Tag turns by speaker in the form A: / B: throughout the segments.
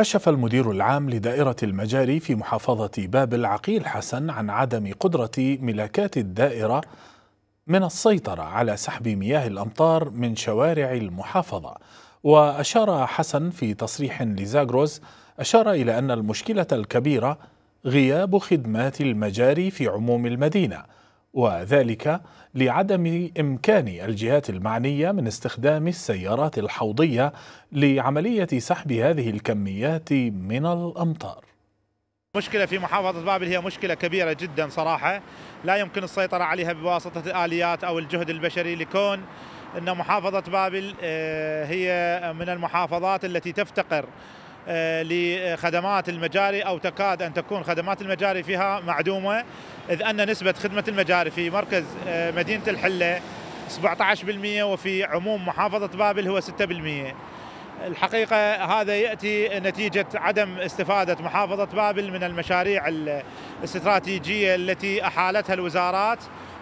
A: كشف المدير العام لدائرة المجاري في محافظة بابل عقيل حسن عن عدم قدرة ملاكات الدائرة من السيطرة على سحب مياه الأمطار من شوارع المحافظة وأشار حسن في تصريح لزاغروز أشار إلى أن المشكلة الكبيرة غياب خدمات المجاري في عموم المدينة وذلك لعدم إمكان الجهات المعنية من استخدام السيارات الحوضية لعملية سحب هذه الكميات من الأمطار
B: مشكلة في محافظة بابل هي مشكلة كبيرة جدا صراحة لا يمكن السيطرة عليها بواسطة الآليات أو الجهد البشري لكون أن محافظة بابل آه، هي من المحافظات التي تفتقر آه، لخدمات المجاري أو تكاد أن تكون خدمات المجاري فيها معدومة إذ أن نسبة خدمة المجاري في مركز آه، مدينة الحلة 17% وفي عموم محافظة بابل هو 6% الحقيقة هذا يأتي نتيجة عدم استفادة محافظة بابل من المشاريع الاستراتيجية التي أحالتها الوزارات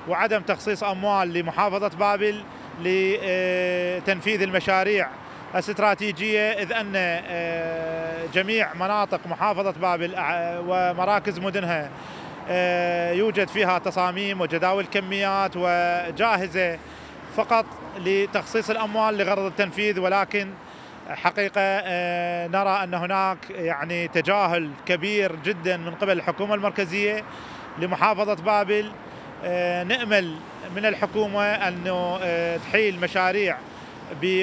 B: وعدم تخصيص أموال لمحافظة بابل لتنفيذ آه، المشاريع استراتيجية إذ أن آه، جميع مناطق محافظة بابل آه، ومراكز مدنها آه، يوجد فيها تصاميم وجداول كميات وجاهزة فقط لتخصيص الأموال لغرض التنفيذ ولكن حقيقة نرى أن هناك يعني تجاهل كبير جدا من قبل الحكومة المركزية لمحافظة بابل نأمل من الحكومة أنه تحيل مشاريع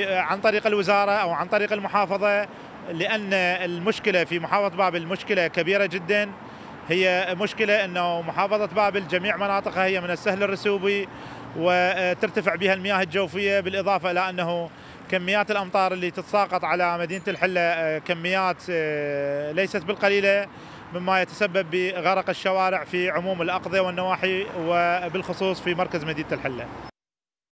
B: عن طريق الوزاره او عن طريق المحافظه لان المشكله في محافظه بابل مشكله كبيره جدا هي مشكله انه محافظه بابل جميع مناطقها هي من السهل الرسوبي وترتفع بها المياه الجوفيه بالاضافه الى انه كميات الامطار اللي تتساقط على مدينه الحله آه، كميات آه، ليست بالقليله مما يتسبب بغرق الشوارع في عموم الاقضيه والنواحي وبالخصوص في مركز مدينه الحله